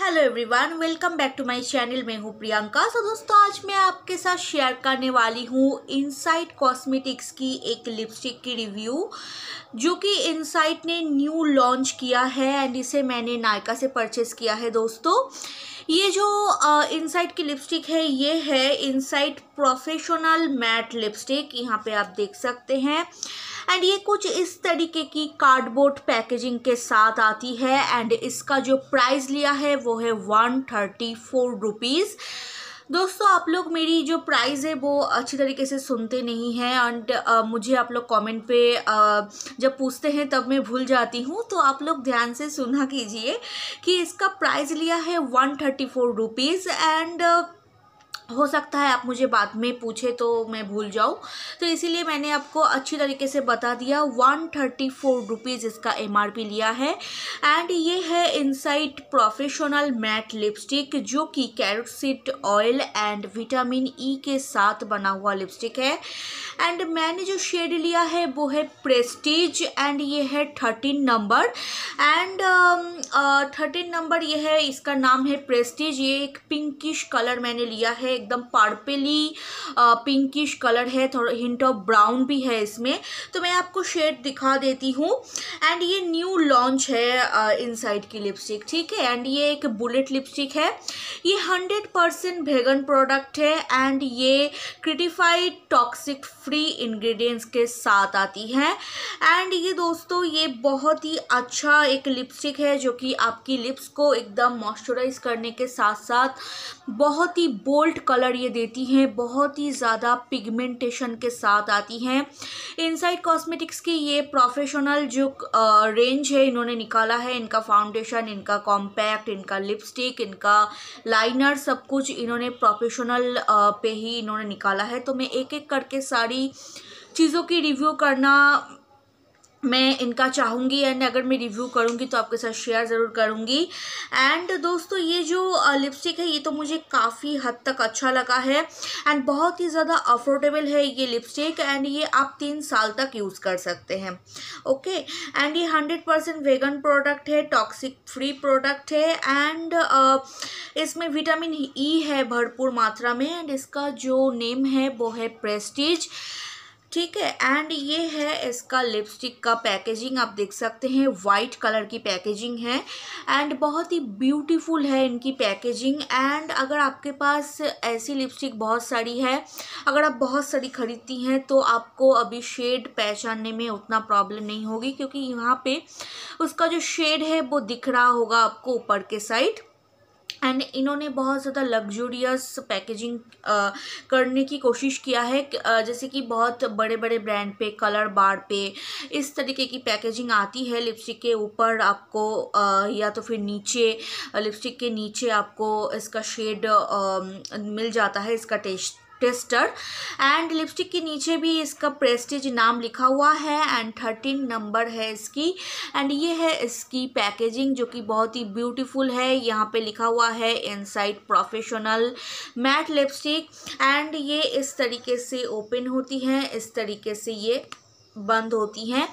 hello everyone welcome back to my channel मैं हूँ प्रियंका सो दोस्तों आज मैं आपके साथ शेयर करने वाली हूँ इनसाइट कॉस्मेटिक्स की एक लिपस्टिक की रिव्यू जो कि इनसाइट ने न्यू लॉन्च किया है एंड इसे मैंने नायका से परचेस किया है दोस्तों ये जो इनसाइट की लिपस्टिक है ये है इनसाइट प्रोफेशनल मैट लिपस्टिक यहाँ पे आप देख सकते हैं एंड ये कुछ इस तरीके की कार्डबोर्ड पैकेजिंग के साथ आती है एंड इसका जो प्राइस लिया है वो है वन थर्टी फोर रुपीज़ दोस्तों आप लोग मेरी जो प्राइज़ है वो अच्छी तरीके से सुनते नहीं हैं एंड uh, मुझे आप लोग कमेंट पे uh, जब पूछते हैं तब मैं भूल जाती हूँ तो आप लोग ध्यान से सुना कीजिए कि इसका प्राइज़ लिया है one thirty four rupees and uh, हो सकता है आप मुझे बाद में पूछे तो मैं भूल जाऊँ तो इसीलिए मैंने आपको अच्छी तरीके से बता दिया वन थर्टी फोर रुपीज़ इसका एम लिया है एंड ये है इनसाइट प्रोफेशनल मैट लिपस्टिक जो कि कैरोसिट ऑयल एंड विटामिन ई के साथ बना हुआ लिपस्टिक है एंड मैंने जो शेड लिया है वो है प्रेस्टीज एंड ये है thirteen number and thirteen number ये है इसका नाम है प्रेस्टीज ये एक पिंकिश कलर मैंने लिया है एकदम पर्पली पिंकिश कलर है थोड़ा हिंट ऑफ ब्राउन भी है इसमें तो मैं आपको शेड दिखा देती हूँ एंड ये न्यू लॉन्च है इनसाइड की लिपस्टिक ठीक है एंड ये एक बुलेट लिपस्टिक है ये हंड्रेड परसेंट भेगन प्रोडक्ट है एंड ये क्रिटिफाइड टॉक्सिक फ्री इन्ग्रीडियंट्स के साथ आती है एंड ये दोस्तों ये बहुत ही अच्छा एक लिपस्टिक है जो कि आपकी लिप्स को एकदम मॉइस्चराइज करने के साथ साथ बहुत ही बोल्ड कलर ये देती हैं बहुत ही ज़्यादा पिगमेंटेशन के साथ आती हैं इनसाइड कॉस्मेटिक्स की ये प्रोफेशनल जो रेंज है इन्होंने निकाला है इनका फाउंडेशन इनका कॉम्पैक्ट इनका लिपस्टिक इनका लाइनर सब कुछ इन्होंने प्रोफेशनल पे ही इन्होंने निकाला है तो मैं एक एक करके सारी चीज़ों की रिव्यू करना मैं इनका चाहूँगी एंड अगर मैं रिव्यू करूँगी तो आपके साथ शेयर ज़रूर करूँगी एंड दोस्तों ये जो लिपस्टिक है ये तो मुझे काफ़ी हद तक अच्छा लगा है एंड बहुत ही ज़्यादा अफोर्डेबल है ये लिपस्टिक एंड ये आप तीन साल तक यूज़ कर सकते हैं ओके एंड ये हंड्रेड परसेंट वेगन प्रोडक्ट है टॉक्सिक फ्री प्रोडक्ट है एंड इसमें विटामिन ई e है भरपूर मात्रा में एंड इसका जो नेम है वो है प्रेस्टीज ठीक है एंड ये है इसका लिपस्टिक का पैकेजिंग आप देख सकते हैं वाइट कलर की पैकेजिंग है एंड बहुत ही ब्यूटीफुल है इनकी पैकेजिंग एंड अगर आपके पास ऐसी लिपस्टिक बहुत सारी है अगर आप बहुत सारी खरीदती हैं तो आपको अभी शेड पहचानने में उतना प्रॉब्लम नहीं होगी क्योंकि यहाँ पे उसका जो शेड है वो दिख रहा होगा आपको ऊपर के साइड एंड इन्होंने बहुत ज़्यादा लग्जूरियस पैकेजिंग करने की कोशिश किया है जैसे कि बहुत बड़े बड़े ब्रांड पे कलर बार पे इस तरीके की पैकेजिंग आती है लिपस्टिक के ऊपर आपको या तो फिर नीचे लिपस्टिक के नीचे आपको इसका शेड मिल जाता है इसका टेस्ट टेस्टर एंड लिपस्टिक के नीचे भी इसका प्रेस्टिज नाम लिखा हुआ है एंड थर्टीन नंबर है इसकी एंड ये है इसकी पैकेजिंग जो कि बहुत ही ब्यूटीफुल है यहाँ पे लिखा हुआ है Insight professional matte lipstick and ये इस तरीके से ओपन होती है इस तरीके से ये बंद होती हैं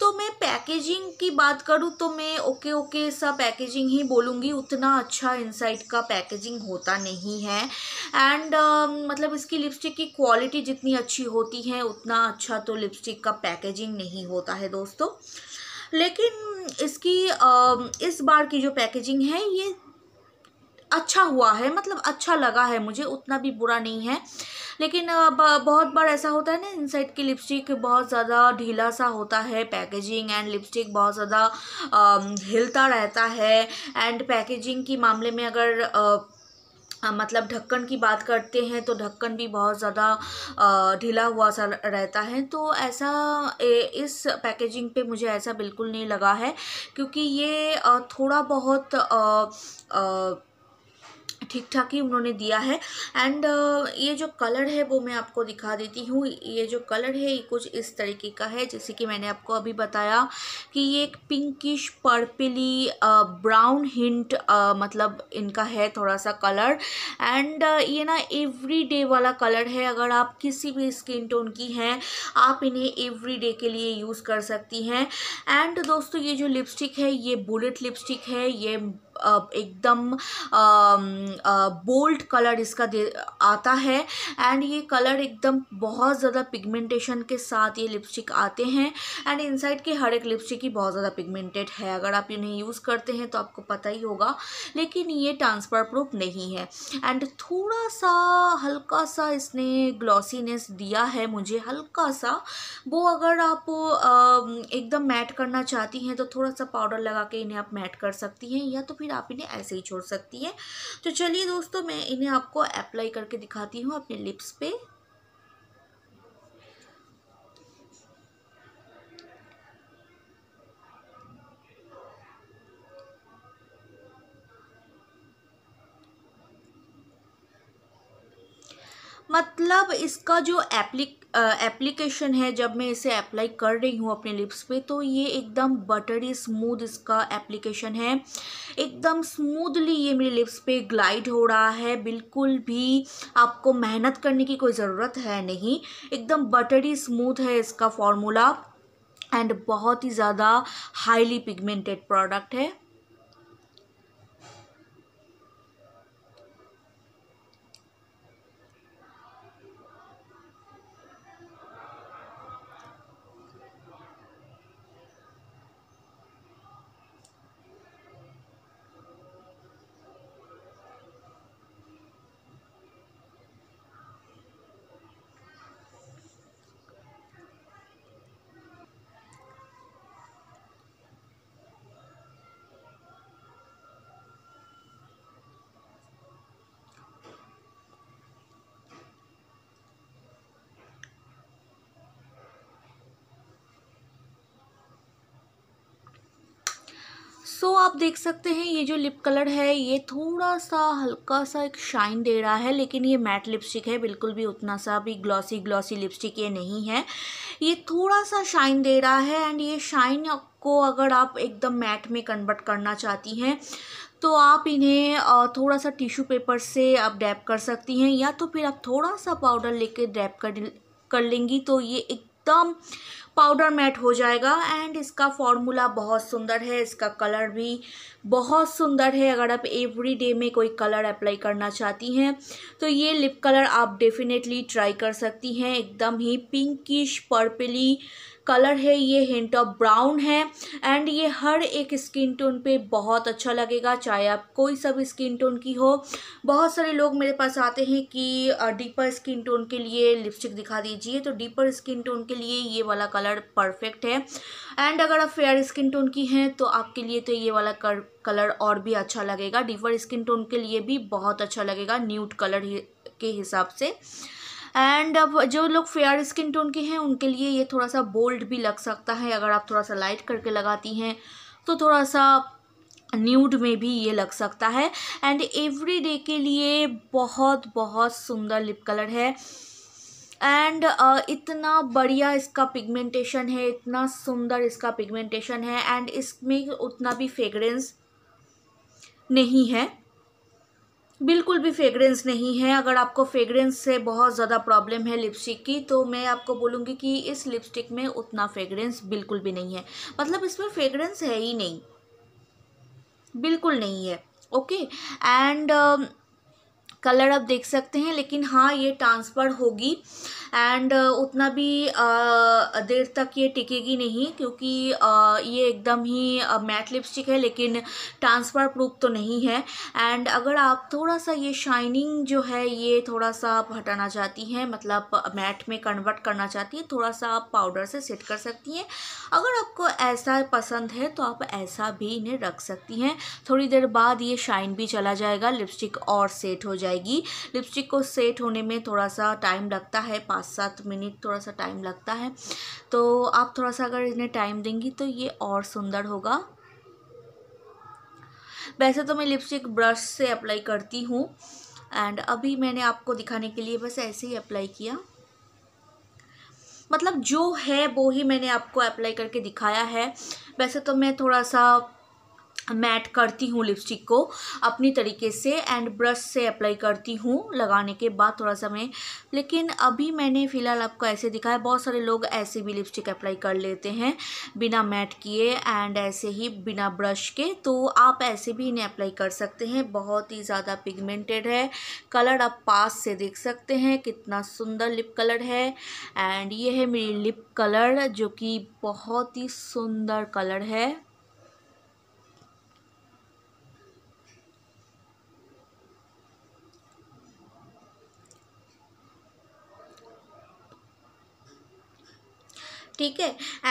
तो मैं पैकेजिंग की बात करूँ तो मैं ओके ओके सा पैकेजिंग ही बोलूँगी उतना अच्छा इनसाइट का पैकेजिंग होता नहीं है एंड uh, um, मतलब इसकी लिपस्टिक की क्वालिटी जितनी अच्छी होती है उतना अच्छा तो लिपस्टिक का पैकेजिंग नहीं होता है दोस्तों लेकिन इसकी uh, इस बार की जो पैकेजिंग है ये अच्छा हुआ है मतलब अच्छा लगा है मुझे उतना भी बुरा नहीं है लेकिन बहुत बार ऐसा होता है ना इनसाइड की लिपस्टिक बहुत ज़्यादा ढीला सा होता है पैकेजिंग एंड लिपस्टिक बहुत ज़्यादा हिलता रहता है एंड पैकेजिंग के मामले में अगर आ, मतलब ढक्कन की बात करते हैं तो ढक्कन भी बहुत ज़्यादा ढीला हुआ सा रहता है तो ऐसा इस पैकेजिंग पे मुझे ऐसा बिल्कुल नहीं लगा है क्योंकि ये थोड़ा बहुत आ, आ, ठीक ठाक ही उन्होंने दिया है एंड uh, ये जो कलर है वो मैं आपको दिखा देती हूँ ये जो कलर है ये कुछ इस तरीके का है जैसे कि मैंने आपको अभी बताया कि ये एक पिंकिश पर्पली ब्राउन हिंट मतलब इनका है थोड़ा सा कलर एंड uh, ये ना एवरी डे वाला कलर है अगर आप किसी भी स्किन टोन की हैं आप इन्हें एवरी डे के लिए यूज़ कर सकती हैं एंड दोस्तों ये जो लिपस्टिक है ये बुलेट लिपस्टिक है ये एकदम बोल्ड कलर इसका दे आता है एंड ये कलर एकदम बहुत ज़्यादा पिगमेंटेशन के साथ ये लिपस्टिक आते हैं एंड इनसाइड के हर एक लिपस्टिक ही बहुत ज़्यादा पिगमेंटेड है अगर आप इन्हें यूज़ करते हैं तो आपको पता ही होगा लेकिन ये ट्रांसफर प्रूफ नहीं है एंड थोड़ा सा हल्का सा इसने ग्लॉसीनेस दिया है मुझे हल्का सा वो अगर आप एकदम मैट करना चाहती हैं तो थोड़ा सा पाउडर लगा के इन्हें आप मैट कर सकती हैं या तो फिर फिर आप इन्हें ऐसे ही छोड़ सकती हैं तो चलिए दोस्तों मैं इन्हें आपको अप्लाई करके दिखाती हूँ अपने लिप्स पे मतलब इसका जो एप्लीक एप्लीकेशन है जब मैं इसे अप्लाई कर रही हूँ अपने लिप्स पे तो ये एकदम बटरी स्मूथ इसका एप्लीकेशन है एकदम स्मूथली ये मेरे लिप्स पे ग्लाइड हो रहा है बिल्कुल भी आपको मेहनत करने की कोई ज़रूरत है नहीं एकदम बटरी स्मूथ है इसका फॉर्मूला एंड बहुत ही ज़्यादा हाईली पिगमेंटेड प्रोडक्ट है सो so, आप देख सकते हैं ये जो लिप कलर है ये थोड़ा सा हल्का सा एक शाइन दे रहा है लेकिन ये मैट लिपस्टिक है बिल्कुल भी उतना सा भी ग्लॉसी ग्लॉसी लिपस्टिक ये नहीं है ये थोड़ा सा शाइन दे रहा है एंड ये शाइन को अगर आप एकदम मैट में कन्वर्ट करना चाहती हैं तो आप इन्हें थोड़ा सा टिश्यू पेपर से आप डैप कर सकती हैं या तो फिर आप थोड़ा सा पाउडर लेके डैप कर कर लेंगी तो ये एकदम पाउडर मैट हो जाएगा एंड इसका फॉर्मूला बहुत सुंदर है इसका कलर भी बहुत सुंदर है अगर आप एवरी डे में कोई कलर अप्लाई करना चाहती हैं तो ये लिप कलर आप डेफिनेटली ट्राई कर सकती हैं एकदम ही पिंकिश पर्पली कलर है ये हिंट ऑफ ब्राउन है एंड ये हर एक स्किन टोन पे बहुत अच्छा लगेगा चाहे आप कोई सब स्किन टोन की हो बहुत सारे लोग मेरे पास आते हैं कि डीपर स्किन टोन के लिए लिपस्टिक दिखा दीजिए तो डीपर स्किन टोन के लिए ये वाला कलर कलर परफेक्ट है एंड अगर आप फेयर स्किन टोन की हैं तो आपके लिए तो ये वाला कर, कलर और भी अच्छा लगेगा डीपर स्किन टोन के लिए भी बहुत अच्छा लगेगा न्यूट कलर के हिसाब से एंड अब जो लोग फेयर स्किन टोन के हैं उनके लिए ये थोड़ा सा बोल्ड भी लग सकता है अगर आप थोड़ा सा लाइट करके लगाती हैं तो थोड़ा सा न्यूड में भी ये लग सकता है एंड एवरी डे के लिए बहुत बहुत सुंदर लिप कलर है एंड uh, इतना बढ़िया इसका पिगमेंटेशन है इतना सुंदर इसका पिगमेंटेशन है एंड इसमें उतना भी फ्रेगरेंस नहीं है बिल्कुल भी फ्रेगरेंस नहीं है अगर आपको फ्रेगरेंस से बहुत ज़्यादा प्रॉब्लम है लिपस्टिक की तो मैं आपको बोलूँगी कि इस लिपस्टिक में उतना फ्रेगरेंस बिल्कुल भी नहीं है मतलब इसमें फ्रेगरेंस है ही नहीं बिल्कुल नहीं है ओके एंड uh, कलर आप देख सकते हैं लेकिन हाँ ये ट्रांसफ़र होगी एंड उतना भी देर तक ये टिकेगी नहीं क्योंकि ये एकदम ही मैट लिपस्टिक है लेकिन ट्रांसफ़र प्रूफ तो नहीं है एंड अगर आप थोड़ा सा ये शाइनिंग जो है ये थोड़ा सा आप हटाना चाहती हैं मतलब मैट में कन्वर्ट करना चाहती हैं थोड़ा सा आप पाउडर से सेट कर सकती हैं अगर आपको ऐसा पसंद है तो आप ऐसा भी इन्हें रख सकती हैं थोड़ी देर बाद ये शाइन भी चला जाएगा लिपस्टिक और सेट हो जाएगा जाएगी लिपस्टिक को सेट होने में थोड़ा सा टाइम लगता है पाँच सात मिनट थोड़ा सा टाइम लगता है तो आप थोड़ा सा अगर इन्हें टाइम देंगी तो ये और सुंदर होगा वैसे तो मैं लिपस्टिक ब्रश से अप्लाई करती हूँ एंड अभी मैंने आपको दिखाने के लिए बस ऐसे ही अप्लाई किया मतलब जो है वो ही मैंने आपको अप्लाई करके दिखाया है वैसे तो मैं थोड़ा सा मैट करती हूँ लिपस्टिक को अपनी तरीके से एंड ब्रश से अप्लाई करती हूँ लगाने के बाद थोड़ा सा मैं लेकिन अभी मैंने फ़िलहाल आपको ऐसे दिखाया बहुत सारे लोग ऐसे भी लिपस्टिक अप्लाई कर लेते हैं बिना मैट किए एंड ऐसे ही बिना ब्रश के तो आप ऐसे भी इन्हें अप्लाई कर सकते हैं बहुत ही ज़्यादा पिगमेंटेड है कलर आप पास से देख सकते हैं कितना सुंदर लिप कलर है एंड ये है मेरी लिप कलर जो कि बहुत ही सुंदर कलर है ठीक है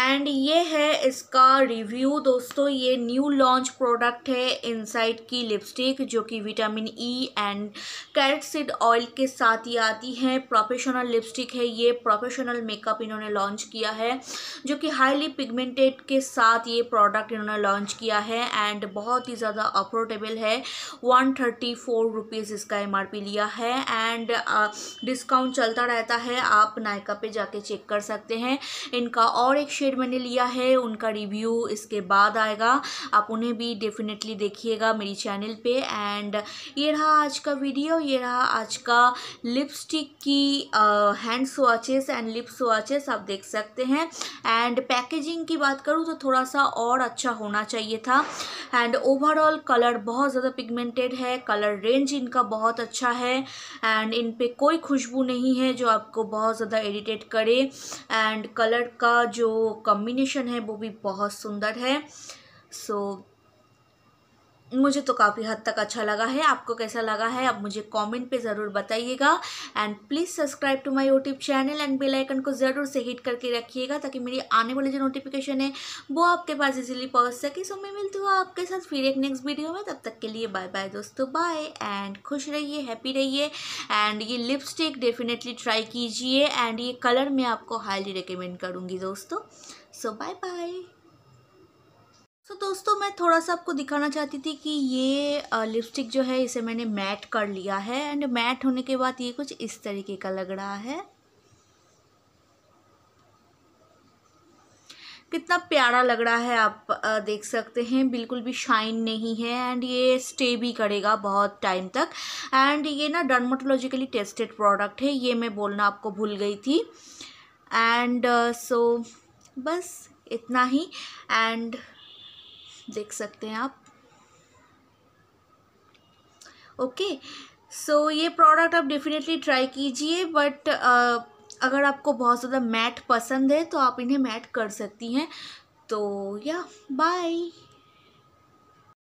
एंड ये है इसका रिव्यू दोस्तों ये न्यू लॉन्च प्रोडक्ट है इनसाइड की लिपस्टिक जो कि vitamin E and carrot seed oil के साथ ही आती है प्रोफेशनल लिपस्टिक है ये प्रोफेशनल मेकअप इन्होंने लॉन्च किया है जो कि हाईली पिगमेंटेड के साथ ये प्रोडक्ट इन्होंने लॉन्च किया है एंड बहुत ही ज़्यादा अफोर्डेबल है वन थर्टी फोर रुपीज़ इसका एम लिया है एंड डिस्काउंट चलता रहता है आप नायका पे जाके चेक कर सकते हैं इनका का और एक शेड मैंने लिया है उनका रिव्यू इसके बाद आएगा आप उन्हें भी डेफिनेटली देखिएगा मेरी चैनल पे एंड ये रहा आज का वीडियो ये रहा आज का लिपस्टिक की hand swatches and lip swatches आप देख सकते हैं एंड पैकेजिंग की बात करूँ तो थोड़ा सा और अच्छा होना चाहिए था एंड ओवरऑल कलर बहुत ज़्यादा पिगमेंटेड है कलर रेंज इनका बहुत अच्छा है एंड इन पर कोई खुशबू नहीं है जो आपको बहुत ज़्यादा इरीटेट करे एंड कलर का का जो कम्बिनेशन है वो भी बहुत सुंदर है सो so, मुझे तो काफ़ी हद तक अच्छा लगा है आपको कैसा लगा है आप मुझे कमेंट पे ज़रूर बताइएगा and please subscribe to my YouTube channel and bell icon को ज़रूर से हिट करके रखिएगा ताकि मेरी आने वाली जो नोटिफिकेशन है वो आपके पास इजीली पहुंच सके सो मैं मिलती हूँ आपके साथ फिर एक नेक्स्ट वीडियो में तब तक के लिए बाय बाय दोस्तों बाय एंड खुश रहिए हैप्पी रहिए एंड ये लिपस्टिक डेफिनेटली ट्राई कीजिए एंड ये कलर मैं आपको हाईली रिकमेंड करूँगी दोस्तों सो बाय बाय दोस्तों मैं थोड़ा सा आपको दिखाना चाहती थी कि ये लिपस्टिक जो है इसे मैंने मैट कर लिया है एंड मैट होने के बाद ये कुछ इस तरीके का लग रहा है कितना प्यारा लग रहा है आप देख सकते हैं बिल्कुल भी शाइन नहीं है एंड ये स्टे भी करेगा बहुत टाइम तक एंड ये ना डर्मोटोलॉजिकली टेस्टेड प्रोडक्ट है ये मैं बोलना आपको भूल गई थी एंड सो uh, so, बस इतना ही एंड देख सकते हैं आप ओके सो so, ये प्रोडक्ट आप डेफिनेटली ट्राई कीजिए बट uh, अगर आपको बहुत ज़्यादा मैट पसंद है तो आप इन्हें मैट कर सकती हैं तो या बाय